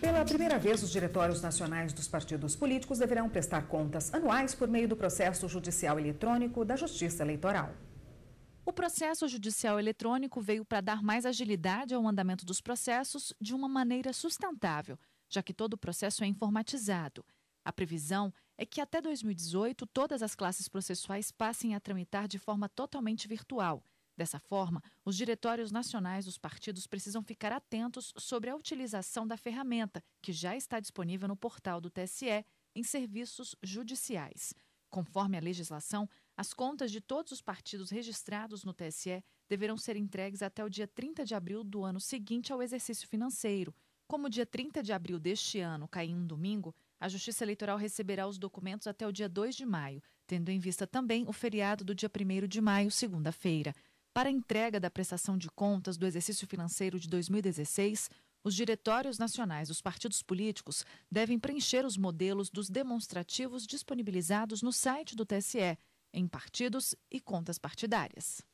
Pela primeira vez, os diretórios nacionais dos partidos políticos deverão prestar contas anuais por meio do processo judicial eletrônico da Justiça Eleitoral. O processo judicial eletrônico veio para dar mais agilidade ao andamento dos processos de uma maneira sustentável, já que todo o processo é informatizado. A previsão é que até 2018 todas as classes processuais passem a tramitar de forma totalmente virtual Dessa forma, os diretórios nacionais dos partidos precisam ficar atentos sobre a utilização da ferramenta, que já está disponível no portal do TSE, em serviços judiciais. Conforme a legislação, as contas de todos os partidos registrados no TSE deverão ser entregues até o dia 30 de abril do ano seguinte ao exercício financeiro. Como o dia 30 de abril deste ano cai em um domingo, a Justiça Eleitoral receberá os documentos até o dia 2 de maio, tendo em vista também o feriado do dia 1 de maio, segunda-feira. Para a entrega da prestação de contas do exercício financeiro de 2016, os diretórios nacionais dos partidos políticos devem preencher os modelos dos demonstrativos disponibilizados no site do TSE, em partidos e contas partidárias.